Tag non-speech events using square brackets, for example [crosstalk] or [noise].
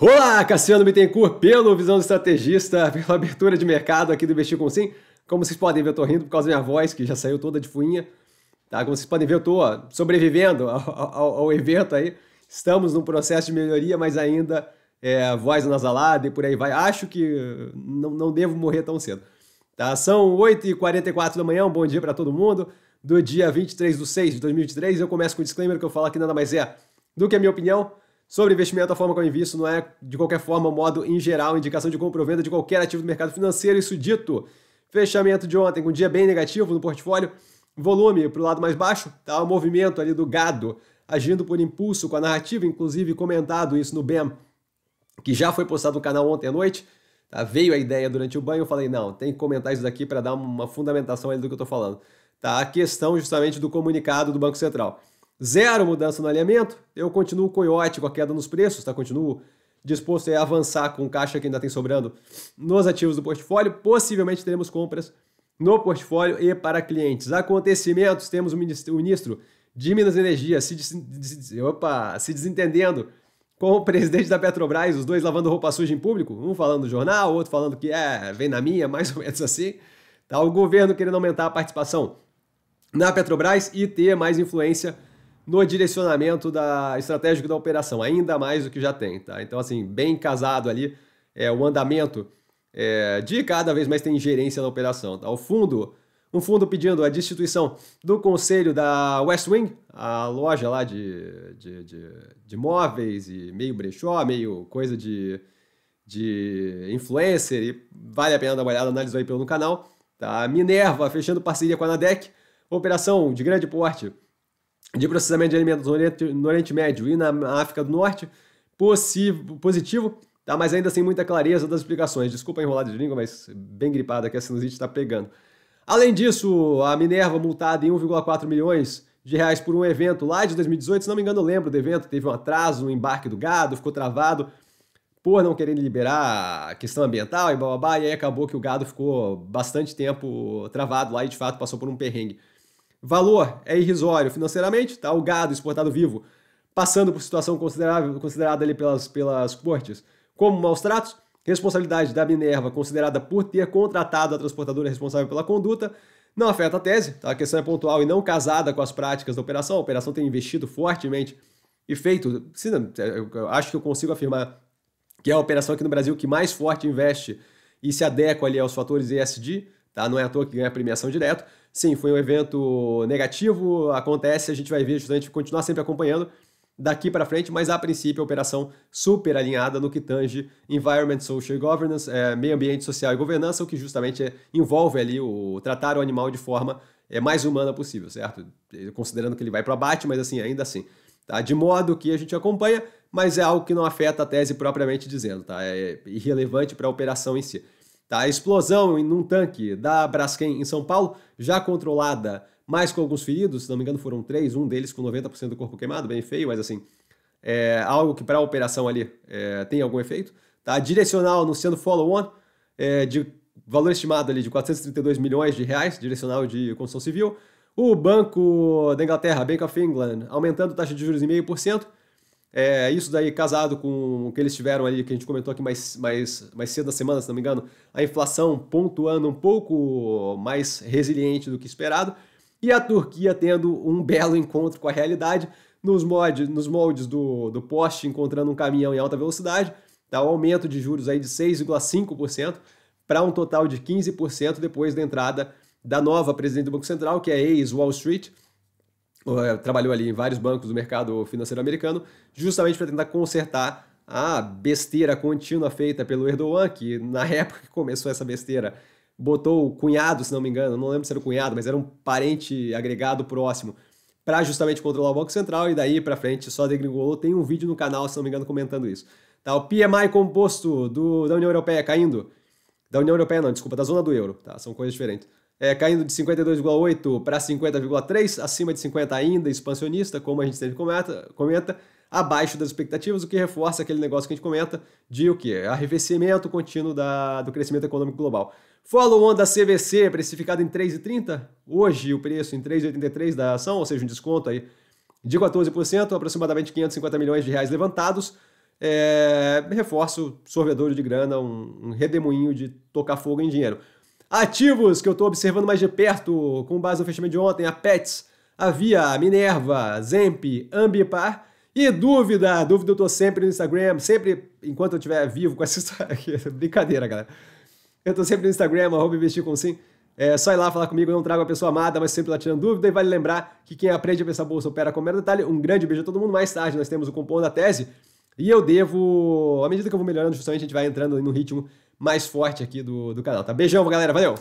Olá, Cassiano Bittencourt, pelo Visão do Estrategista, pela abertura de mercado aqui do Investir com Sim. Como vocês podem ver, eu tô rindo por causa da minha voz, que já saiu toda de fuinha. Tá? Como vocês podem ver, eu tô sobrevivendo ao, ao, ao, evento aí. Estamos num processo de melhoria, mas ainda é, voz nasalada e por aí vai. Acho que eh, não, não devo morrer tão cedo. Tá? São 8h44 da manhã, um bom dia para todo mundo. Do dia 23 de 6 de 2023, eu começo com o um disclaimer que eu falo que nada mais é do que a minha opinião Sobre investimento, a forma como eu invisto não é, de qualquer forma, modo em geral, indicação de compra ou venda de qualquer ativo do mercado financeiro, isso dito. Fechamento de ontem com um dia bem negativo no portfólio, volume para o lado mais baixo, tá? o movimento ali do gado agindo por impulso com a narrativa, inclusive comentado isso no BEM, que já foi postado no canal ontem à noite. Tá? Veio a ideia durante o banho, eu falei, não, tem que comentar isso daqui para dar uma fundamentação ali do que eu estou falando. Tá? A questão justamente do comunicado do Banco Central zero mudança no alinhamento, eu continuo coiote com a queda nos preços, tá? Continuo disposto a avançar com caixa que ainda tem sobrando nos ativos do portfólio. Possivelmente teremos compras no portfólio e para clientes. Acontecimentos, temos o ministro de Minas e Energia se, des... Opa, se desentendendo com o [laughs] presidente da Petrobras, os dois lavando roupa suja em público, um falando no jornal, outro falando que é, vem na minha, [laughs] mais ou menos assim. Tá, o governo querendo aumentar a participação na Petrobras e ter mais influência no direcionamento da estratégico da operação, ainda mais do que já tem, tá? Então, assim, bem casado ali é o andamento é, de cada vez mais tem gerência na operação, tá? O fundo, um fundo pedindo a destituição do conselho da West Wing, a loja lá de, de, de, de móveis e meio brechó, meio coisa de, de influencer, e vale a pena dar uma olhada, analisou aí pelo canal, tá? Minerva fechando parceria com a Nadec, operação de grande porte, de processamento de alimentos no Oriente, no Oriente Médio e na África do Norte, positivo, tá? mas ainda sem muita clareza das explicações. Desculpa a enrolada de língua, mas bem gripada que a sinusite está pegando. Além disso, a Minerva multada em 1,4 milhões de reais por um evento lá de 2018, se não me engano, eu lembro do evento, teve um atraso no um embarque do gado, ficou travado por não querer liberar a questão ambiental e bababá, e aí acabou que o gado ficou bastante tempo travado lá e de fato passou por um perrengue. Valor é irrisório financeiramente, tá? O gado exportado vivo, passando por situação considerável, considerada ali pelas, pelas cortes como maus tratos, responsabilidade da Minerva, considerada por ter contratado a transportadora responsável pela conduta, não afeta a tese, tá? a questão é pontual e não casada com as práticas da operação. A operação tem investido fortemente e feito, é, eu acho que eu consigo afirmar que é a operação aqui no Brasil que mais forte investe e se adequa ali aos fatores ESG. Tá? Não é à toa que ganha a premiação direto. Sim, foi um evento negativo, acontece, a gente vai ver, justamente continuar sempre acompanhando daqui para frente, mas a princípio a operação super alinhada no que tange Environment, Social Governance, é, meio ambiente social e governança, o que justamente é, envolve ali o tratar o animal de forma é, mais humana possível, certo? Considerando que ele vai para abate, mas assim, ainda assim. Tá? De modo que a gente acompanha, mas é algo que não afeta a tese propriamente dizendo, tá? É, é irrelevante para a operação em si. Tá? A explosão em um tanque da Braskem em São Paulo, já controlada, mas com alguns feridos, se não me engano foram três, um deles com 90% do corpo queimado, bem feio, mas assim, é algo que para a operação ali é, tem algum efeito. Tá? Direcional anunciando follow-on é, de valor estimado ali de 432 milhões de reais, direcional de construção civil. O Banco da Inglaterra, Bank of England, aumentando taxa de juros em 0,5%. É, isso daí, casado com o que eles tiveram ali, que a gente comentou aqui mais, mais, mais cedo da semana, se não me engano, a inflação pontuando um pouco mais resiliente do que esperado, e a Turquia tendo um belo encontro com a realidade, nos, mod, nos moldes do, do poste encontrando um caminhão em alta velocidade, dá tá, um aumento de juros aí de 6,5% para um total de 15% depois da entrada da nova presidente do Banco Central, que é a ex-Wall Street, é, trabalhou ali em vários bancos do mercado financeiro americano, justamente para tentar consertar a besteira contínua feita pelo Erdogan, que na [laughs] época que começou essa besteira, botou o cunhado, se não me engano, não lembro se era o cunhado, mas era um parente agregado próximo, para justamente controlar o Banco Central, e daí para frente só degringolou. Tem um vídeo no canal, se não me engano, comentando isso. Tá, o PMI composto do, da União Europeia caindo. Da União Europeia não, desculpa, da zona do euro, tá? São coisas diferentes é, caindo de 52,8 para 50,3, acima de 50 ainda, expansionista, como a gente sempre comenta, comenta, abaixo das expectativas, o que reforça aquele negócio que a gente comenta de o que? Arrefecimento contínuo da, do crescimento econômico global. Follow-on da CVC, precificado em 3,30, hoje o preço em 3,83 da ação, ou seja, um desconto aí de 14%, aproximadamente 550 milhões de reais levantados, é, reforço, sorvedouro de grana, um, um redemoinho de tocar fogo em dinheiro. Ativos que eu estou observando mais de perto, com base no fechamento de ontem, a Pets, a Via, a Minerva, Zemp, Ambipar. E dúvida, dúvida eu estou sempre no Instagram, sempre enquanto eu estiver vivo com essa [laughs] história aqui. Brincadeira, galera. Eu estou sempre no Instagram, arroba investir com sim. É só ir lá falar comigo, eu não trago a pessoa amada, mas sempre lá tirando dúvida. E vale lembrar que quem aprende a pensar bolsa opera com o mero detalhe. Um grande beijo a todo mundo. Mais tarde nós temos o Compondo da Tese. E eu devo, à medida que eu vou melhorando, justamente a gente vai entrando no ritmo mais forte aqui do, do canal, tá? Beijão, galera, valeu!